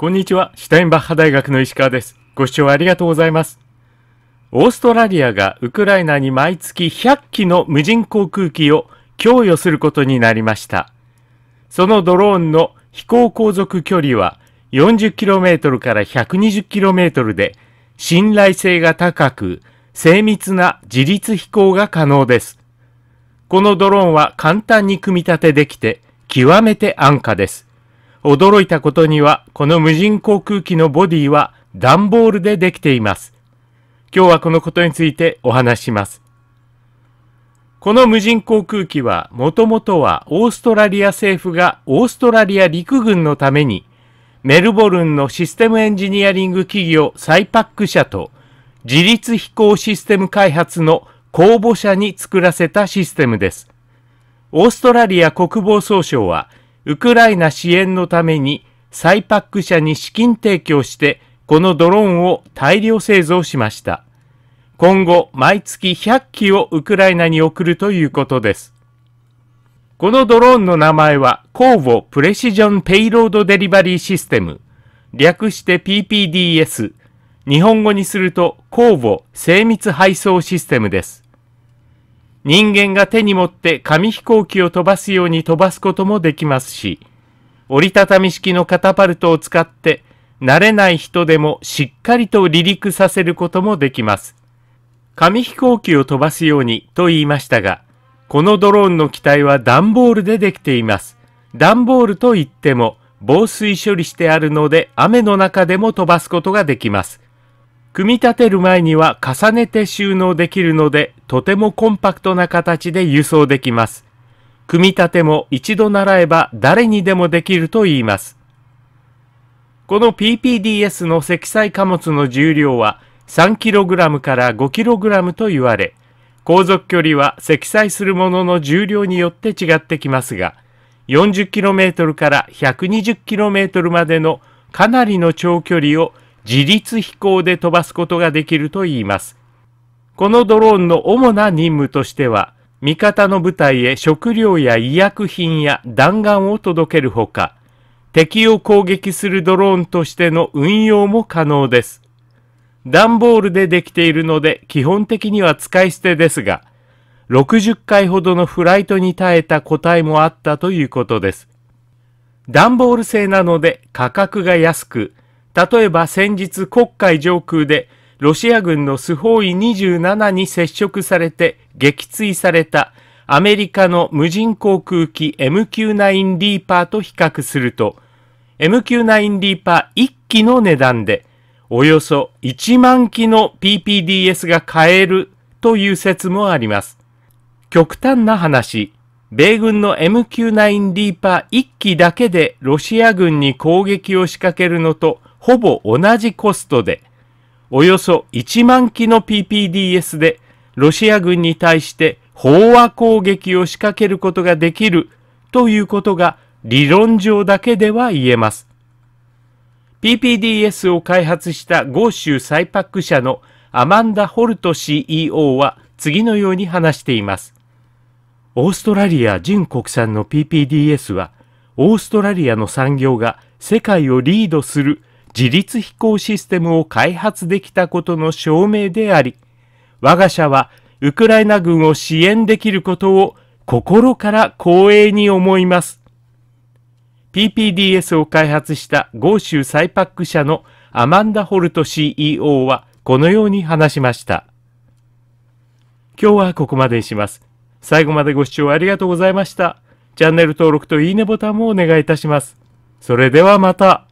こんにちは、シュタインバッハ大学の石川です。ご視聴ありがとうございます。オーストラリアがウクライナに毎月100機の無人航空機を供与することになりました。そのドローンの飛行航続距離は 40km から 120km で信頼性が高く精密な自立飛行が可能です。このドローンは簡単に組み立てできて極めて安価です。驚いたことには、この無人航空機のボディは段ボールでできています。今日はこのことについてお話します。この無人航空機は、もともとはオーストラリア政府がオーストラリア陸軍のために、メルボルンのシステムエンジニアリング企業サイパック社と、自立飛行システム開発の公募社に作らせたシステムです。オーストラリア国防総省はウクライナ支援のためにサイパック社に資金提供して、このドローンを大量製造しました。今後、毎月100機をウクライナに送るということです。このドローンの名前は、コープレシジョン・ペイロード・デリバリー・システム、略して PPDS、日本語にすると、コー精密配送システムです。人間が手に持って紙飛行機を飛ばすように飛ばすこともできますし、折りたたみ式のカタパルトを使って、慣れない人でもしっかりと離陸させることもできます。紙飛行機を飛ばすようにと言いましたが、このドローンの機体は段ボールでできています。段ボールといっても防水処理してあるので雨の中でも飛ばすことができます。組み立てる前には重ねて収納できるので、とてもコンパクトな形で輸送できます。組み立ても一度習えば誰にでもできると言います。この PPDS の積載貨物の重量は 3kg から 5kg と言われ、航続距離は積載するものの重量によって違ってきますが、40km から 120km までのかなりの長距離を自立飛行で飛ばすことができるといいます。このドローンの主な任務としては、味方の部隊へ食料や医薬品や弾丸を届けるほか、敵を攻撃するドローンとしての運用も可能です。段ボールでできているので基本的には使い捨てですが、60回ほどのフライトに耐えた個体もあったということです。段ボール製なので価格が安く、例えば先日黒海上空でロシア軍のスホーイ27に接触されて撃墜されたアメリカの無人航空機 MQ-9 リーパーと比較すると MQ-9 リーパー1機の値段でおよそ1万機の PPDS が買えるという説もあります。極端な話、米軍の MQ-9 リーパー1機だけでロシア軍に攻撃を仕掛けるのとほぼ同じコストで、およそ1万機の PPDS でロシア軍に対して飽和攻撃を仕掛けることができるということが理論上だけでは言えます。PPDS を開発した豪州サイパック社のアマンダ・ホルト CEO は次のように話しています。オーストラリア純国産の PPDS はオーストラリアの産業が世界をリードする自立飛行システムを開発できたことの証明であり、我が社はウクライナ軍を支援できることを心から光栄に思います。PPDS を開発した豪州サイパック社のアマンダ・ホルト CEO はこのように話しました。今日はここまでにします。最後までご視聴ありがとうございました。チャンネル登録といいねボタンもお願いいたします。それではまた。